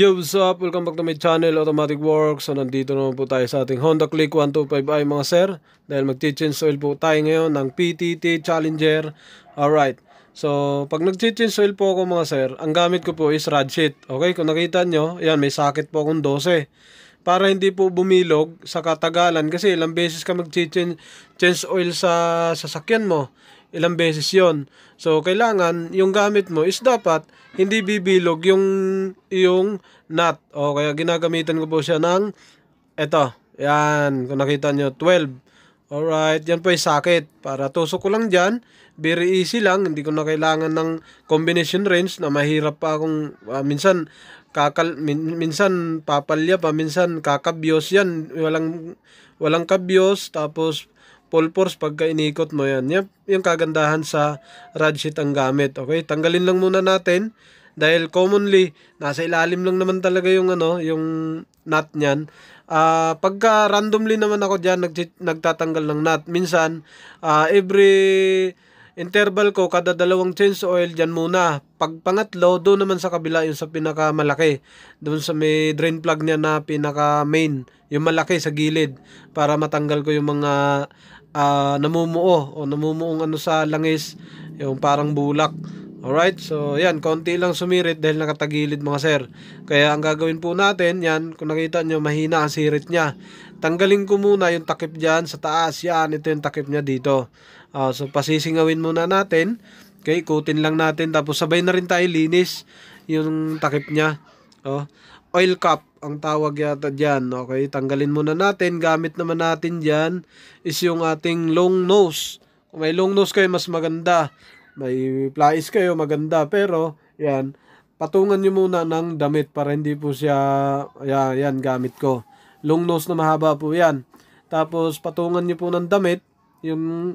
Yo, what's up? Welcome back to my channel, Automatic Works. So, nandito naman po tayo sa ating Honda Click 125i mga sir. Dahil mag-change oil po tayo ngayon ng PTT Challenger. Alright. So, pag nag-change oil po ako mga sir, ang gamit ko po is ratchet. Okay, kung nakita nyo, yan, may sakit po akong 12. Para hindi po bumilog sa katagalan kasi ilang beses ka mag-change oil sa sasakyan mo ilang beses yon So, kailangan yung gamit mo is dapat hindi bibilog yung, yung nut. O, kaya ginagamitan ko po siya ng, eto, yan, kung nakita nyo, 12. Alright, yan po yung sakit. Para tusok ko lang dyan, very easy lang. Hindi ko na kailangan ng combination range na mahirap pa akong uh, minsan kakal min, minsan papalya pa minsan kakabyos yan walang walang kabyos tapos full force pagka inikot mo yan. Yep, yung kagandahan sa rod sheet ang gamit. Okay, tanggalin lang muna natin dahil commonly nasa ilalim lang naman talaga yung ano, yung nut niyan. Uh, pagka randomly naman ako diyan nag nagtatanggal ng nut minsan uh, every interval ko kada dalawang change oil diyan muna. Pag pangatlo, do naman sa kabila yung sa pinakamalaki. Doon sa may drain plug niya na pinaka main. Yung malaki sa gilid para matanggal ko yung mga uh, namumuo o namumuong ano sa langis, yung parang bulak. Alright, so yan, konti lang sumirit dahil nakatagilid mga sir. Kaya ang gagawin po natin, yan, kung nakita nyo, mahina ang sirit niya. Tanggalin ko muna yung takip dyan sa taas, yan, ito yung takip niya dito. Uh, so pasisingawin muna natin, okay, kutin lang natin, tapos sabay na rin tayo linis yung takip niya. Oh oil cup ang tawag yata dyan. Okay, tanggalin muna natin. Gamit naman natin dyan is yung ating long nose. Kung may long nose kayo, mas maganda. May plies kayo, maganda. Pero, yan, patungan nyo muna ng damit para hindi po siya, yan, yan gamit ko. Long nose na mahaba po yan. Tapos, patungan nyo po ng damit, yung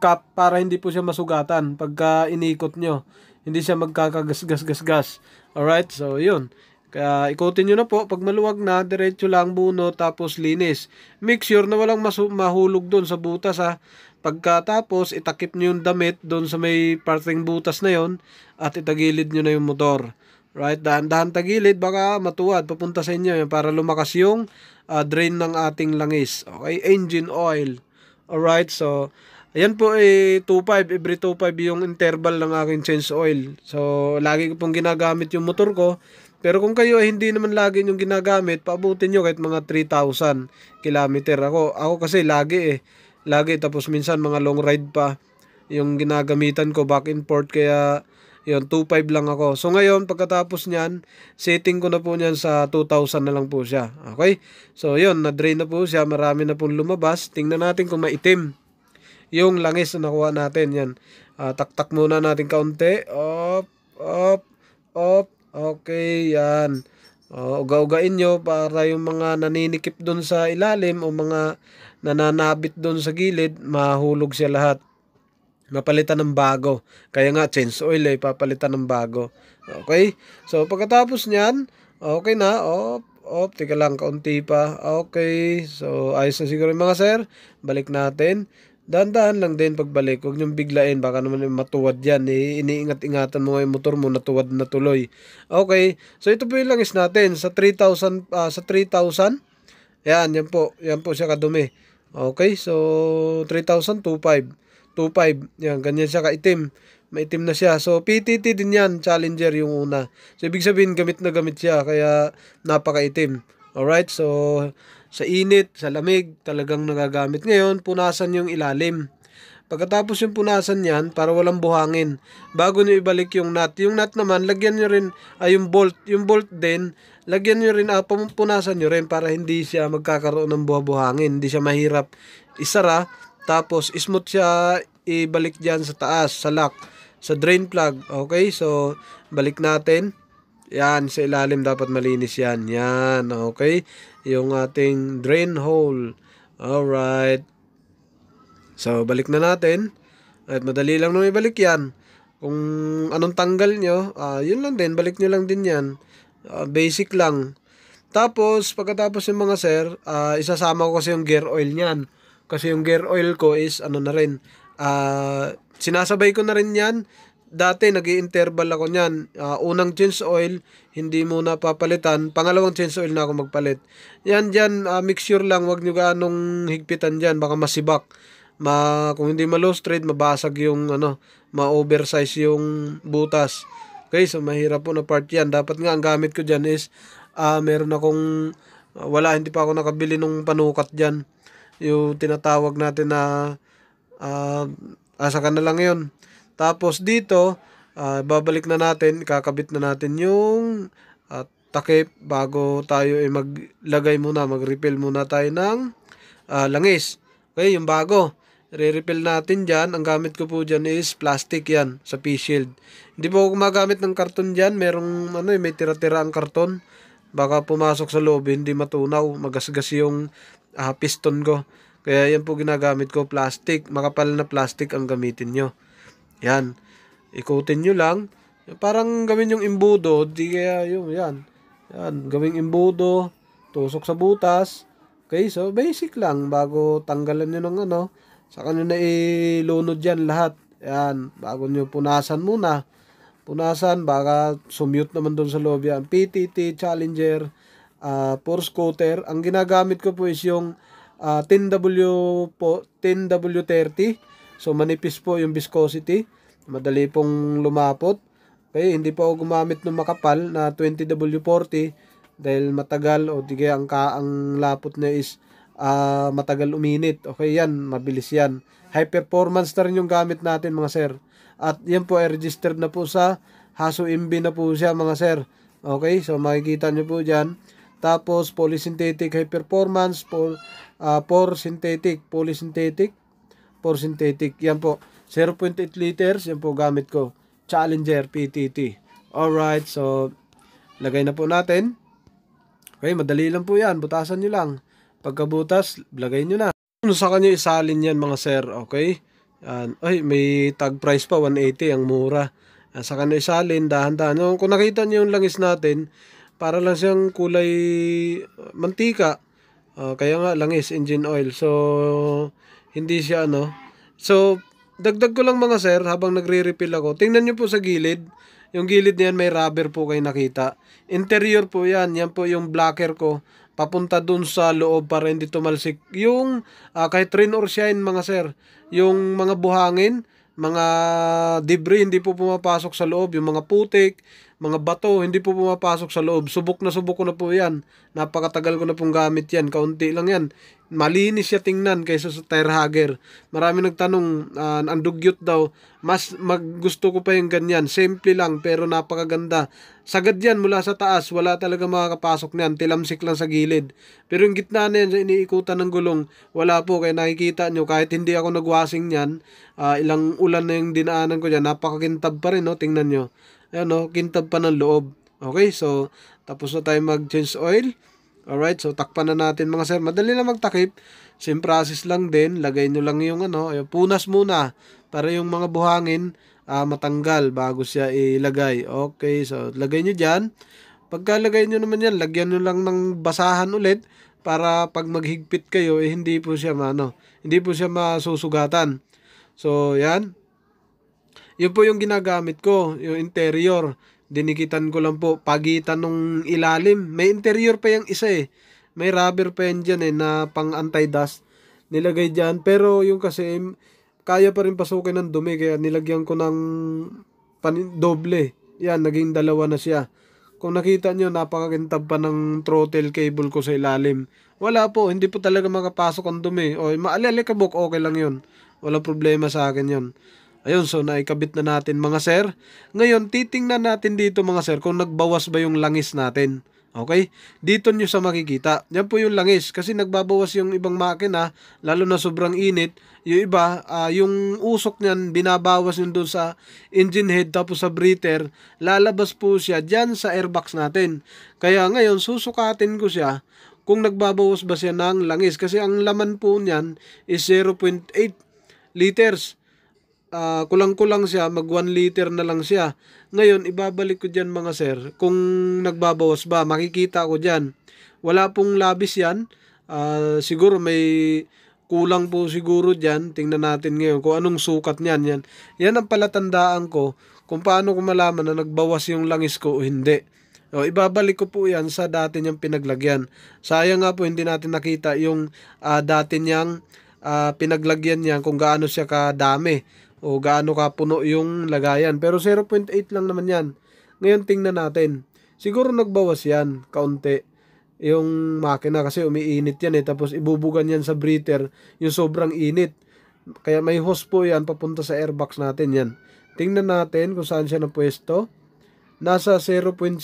cup, para hindi po siya masugatan pagka inikot nyo. Hindi siya magkakagasgas-gasgas. Alright, so yun. Kaya ikutin nyo na po, pag maluwag na, diretso lang buno tapos linis. Make sure na walang mahulog doon sa butas ha. Pagkatapos, itakip nyo yung damit doon sa may parting butas na yon at itagilid nyo na yung motor. Right, dahan-dahan tagilid, baka matuwad, papunta sa inyo yan para lumakas yung uh, drain ng ating langis. Okay, engine oil. Alright, so Ayan po eh 2.5, every 2.5 yung interval ng aking change oil. So, lagi ko pong ginagamit yung motor ko pero kung kayo ay hindi naman lagi yung ginagamit, paabutin nyo kahit mga 3,000 kilometer. Ako, ako kasi lagi eh. Lagi tapos minsan mga long ride pa yung ginagamitan ko back and forth kaya yun 2.5 lang ako. So ngayon pagkatapos niyan, setting ko na po niyan sa 2,000 na lang po siya. Okay? So yun, na-drain na po siya, marami na pong lumabas. Tingnan natin kung maitim yung langis na nakuha natin yan. Uh, taktak muna natin kaunti. Op, Okay, yan. O, oh, uga-ugain nyo para yung mga naninikip doon sa ilalim o mga nananabit doon sa gilid, mahulog siya lahat. Mapalitan ng bago. Kaya nga, change oil eh, papalitan ng bago. Okay? So, pagkatapos niyan, okay na. O, oh, teka lang, kaunti pa. Okay. So, ayos na siguro yung mga sir. Balik natin. Dandahan lang din pagbalik. Huwag niyong biglain. Baka naman matuwad yan. Eh, iniingat-ingatan mo nga yung motor mo. Natuwad na tuloy. Okay. So, ito po yung langis natin. Sa 3,000. Uh, ah, sa 3,000. Yan. Yan po. Yan po siya kadumi. Okay. So, 3,000. 2,500. 2.5. Yan, ganyan siya kaitim. Maitim na siya. So, PTT din yan. Challenger yung una. So, ibig sabihin, gamit na gamit siya. Kaya, napakaitim. Alright? So, sa init, sa lamig, talagang nagagamit. Ngayon, punasan yung ilalim. Pagkatapos yung punasan niyan, para walang buhangin, bago nyo ibalik yung nut. Yung nut naman, lagyan nyo rin, ay ah, yung bolt, yung bolt din, lagyan nyo rin, ah, punasan nyo rin para hindi siya magkakaroon ng buha-buhangin, hindi siya mahirap isara, tapos smooth siya ibalik diyan sa taas, sa lock, sa drain plug. Okay, so balik natin. Yan, sa ilalim dapat malinis yan. Yan, okay? Yung ating drain hole. Alright. So, balik na natin. At madali lang nung ibalik yan. Kung anong tanggal nyo, uh, yun lang din. Balik nyo lang din yan. Uh, basic lang. Tapos, pagkatapos yung mga sir, uh, isasama ko kasi yung gear oil niyan. Kasi yung gear oil ko is ano na rin. Uh, sinasabay ko na rin yan dati nag interval ako niyan. Uh, unang change oil, hindi muna papalitan. Pangalawang change oil na ako magpalit. Yan dyan, uh, ah, mixture lang. wag nyo ganong higpitan dyan. Baka masibak. Ma, kung hindi ma trade, mabasag yung ano, ma-oversize yung butas. Okay, so mahirap po na part yan. Dapat nga ang gamit ko dyan is uh, meron akong uh, wala, hindi pa ako nakabili nung panukat dyan. Yung tinatawag natin na uh, asa ka na lang yun. Tapos dito, uh, babalik na natin, kakabit na natin yung uh, takip bago tayo ay maglagay muna, mag-refill muna tayo ng uh, langis. Okay, yung bago. Re-refill natin dyan. Ang gamit ko po dyan is plastic yan sa p shield. Hindi po ako gumagamit ng karton dyan. Merong ano, eh, may tira-tira ang karton. Baka pumasok sa loob, hindi matunaw. Magasgas yung uh, piston ko. Kaya yan po ginagamit ko, plastic. Makapal na plastic ang gamitin nyo. Yan. Ikutin nyo lang. Parang gawin yung imbudo. Di kaya yung yan. Yan. Gawing imbudo. Tusok sa butas. Okay, so basic lang. Bago tanggalan nyo ng ano. Saka nyo na ilunod yan lahat. Yan. Bago nyo punasan muna. Punasan. Baka sumute naman doon sa loob yan. PTT, Challenger, uh, Four Scooter. Ang ginagamit ko po is yung uh, ah, 10W po, 10W30 So manipis po yung viscosity. Madali pong lumapot. Okay, hindi po ako gumamit ng makapal na 20W40 dahil matagal o di kaya ang, ka, ang lapot niya is uh, matagal uminit. Okay yan, mabilis yan. High performance na rin yung gamit natin mga sir. At yan po ay registered na po sa Haso MB na po siya mga sir. Okay, so makikita nyo po dyan. Tapos polysynthetic high performance, pol, uh, ah, poor synthetic, polysynthetic for synthetic. Yan po, 0.8 liters, yan po gamit ko. Challenger PTT. Alright, so lagay na po natin. Okay, madali lang po yan. Butasan nyo lang. Pagkabutas, lagay nyo na. Ano sa kanya isalin yan mga sir, okay? Yan. Ay, may tag price pa, 180, ang mura. Yan, sa kanya isalin, dahan-dahan. No, kung nakita nyo yung langis natin, para lang siyang kulay uh, mantika. Uh, kaya nga, langis, engine oil. So, hindi siya ano. So, dagdag ko lang mga sir, habang nagre-refill ako, tingnan nyo po sa gilid. Yung gilid niyan may rubber po kayo nakita. Interior po yan. Yan po yung blocker ko. Papunta dun sa loob para hindi tumalsik. Yung uh, kahit rain or shine mga sir. Yung mga buhangin, mga debris hindi po pumapasok sa loob. Yung mga putik, mga bato, hindi po pumapasok sa loob. Subok na subok ko na po yan. Napakatagal ko na pong gamit yan. Kaunti lang yan. Malinis siya tingnan kaysa sa tire hugger. Marami nagtanong, uh, ah, ang dugyot daw. Mas gusto ko pa yung ganyan. Simple lang pero napakaganda. Sagad yan mula sa taas. Wala talaga makakapasok niyan. Tilamsik lang sa gilid. Pero yung gitna na yan, iniikutan ng gulong. Wala po. Kaya nakikita nyo, kahit hindi ako nagwasing niyan, uh, ilang ulan na yung dinaanan ko dyan. Napakakintab pa rin, no? Tingnan nyo. Ano, kintab pa ng loob. Okay, so tapos na tayo mag-change oil. Alright, so takpan na natin mga sir. Madali lang magtakip. Same process lang din. Lagay nyo lang yung ano, yung punas muna para yung mga buhangin uh, matanggal bago siya ilagay. Okay, so lagay nyo dyan. Pagkalagay nyo naman yan, lagyan nyo lang ng basahan ulit para pag maghigpit kayo, eh, hindi po siya, ano, hindi po siya masusugatan. So, yan. Yun po yung ginagamit ko, yung interior. Dinikitan ko lang po, pagitan nung ilalim. May interior pa yung isa eh. May rubber pa yan dyan eh, na pang anti-dust. Nilagay dyan. Pero yung kasi, kaya pa rin pasukin ng dumi. Kaya nilagyan ko ng panin- doble. Yan, naging dalawa na siya. Kung nakita nyo, napakakintab pa ng throttle cable ko sa ilalim. Wala po, hindi po talaga makapasok ang dumi. O, maalikabok, okay lang yun. Wala problema sa akin yun. Ayun, so naikabit na natin mga sir. Ngayon, titingnan natin dito mga sir kung nagbawas ba yung langis natin. Okay? Dito nyo sa makikita. Yan po yung langis. Kasi nagbabawas yung ibang makina, lalo na sobrang init. Yung iba, uh, yung usok niyan, binabawas yun doon sa engine head, tapos sa breather. Lalabas po siya dyan sa airbox natin. Kaya ngayon, susukatin ko siya kung nagbabawas ba siya ng langis. Kasi ang laman po niyan is 0.8 liters uh, kulang-kulang siya, mag 1 liter na lang siya. Ngayon, ibabalik ko dyan mga sir, kung nagbabawas ba, makikita ko dyan. Wala pong labis yan, uh, siguro may kulang po siguro dyan, tingnan natin ngayon kung anong sukat niyan. Yan, yan ang palatandaan ko kung paano ko malaman na nagbawas yung langis ko o hindi. O, ibabalik ko po yan sa dati niyang pinaglagyan. Sayang nga po hindi natin nakita yung uh, dati niyang uh, pinaglagyan niya kung gaano siya kadami o gaano ka puno yung lagayan. Pero 0.8 lang naman yan. Ngayon tingnan natin. Siguro nagbawas yan, kaunti. Yung makina kasi umiinit yan eh. Tapos ibubugan yan sa breather yung sobrang init. Kaya may hose po yan papunta sa airbox natin yan. Tingnan natin kung saan siya napwesto. Nasa 0.6.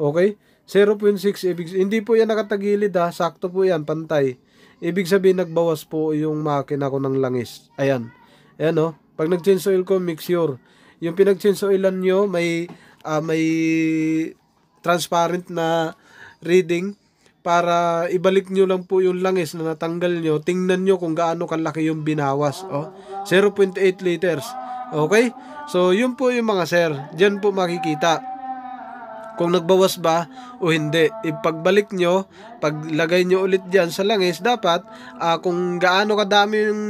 Okay? 0.6 ibig hindi po yan nakatagilid ha. Ah. Sakto po yan, pantay. Ibig sabihin nagbawas po yung makina ko ng langis. Ayan. Ayan eh, o. Pag nag-change oil ko, make sure. Yung pinag-change oilan nyo, may, uh, may transparent na reading para ibalik nyo lang po yung langis na natanggal nyo, tingnan nyo kung gaano kalaki yung binawas. Oh, 0.8 liters. Okay? So, yun po yung mga sir. Diyan po makikita kung nagbawas ba o hindi. Ipagbalik nyo, paglagay nyo ulit dyan sa langis, dapat uh, kung gaano kadami yung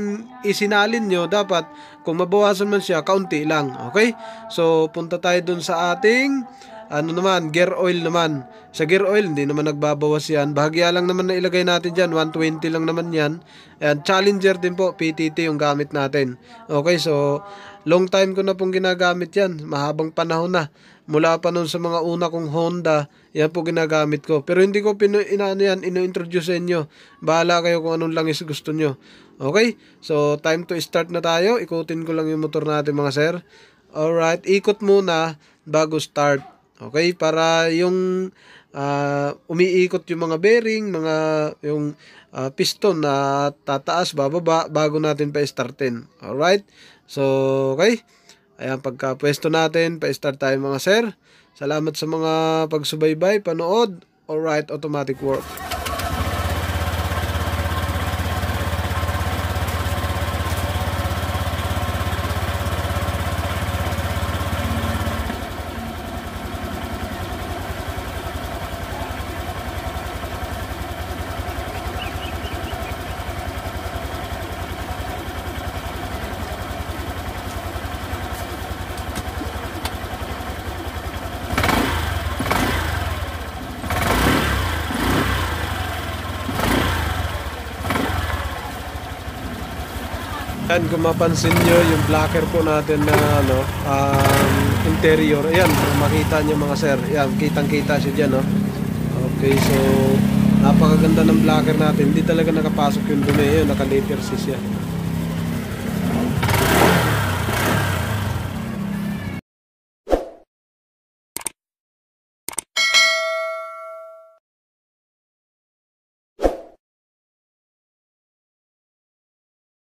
isinalin nyo, dapat kung mabawasan man siya, kaunti lang. Okay? So, punta tayo dun sa ating ano naman, gear oil naman. Sa gear oil, hindi naman nagbabawas yan. Bahagya lang naman na ilagay natin dyan. 120 lang naman yan. And Challenger din po, PTT yung gamit natin. Okay, so long time ko na pong ginagamit yan. Mahabang panahon na mula pa noon sa mga una kong Honda, yan po ginagamit ko. Pero hindi ko pino, inaano yan, ino-introduce sa inyo. Bahala kayo kung anong langis gusto nyo. Okay? So, time to start na tayo. Ikutin ko lang yung motor natin mga sir. Alright, ikot muna bago start. Okay? Para yung uh, umiikot yung mga bearing, mga yung uh, piston na tataas, bababa, bago natin pa startin. Alright? So, okay? Ayan, pagka pwesto natin, pa-start tayo mga sir. Salamat sa mga pagsubaybay, panood, alright, automatic work. And kung mapansin nyo, yung blocker po natin na ano, um, interior. Ayan, makita nyo mga sir. Ayan, kitang-kita siya dyan. No? Okay, so napakaganda ng blocker natin. Hindi talaga nakapasok yung dumi. Ayan, nakalipir siya.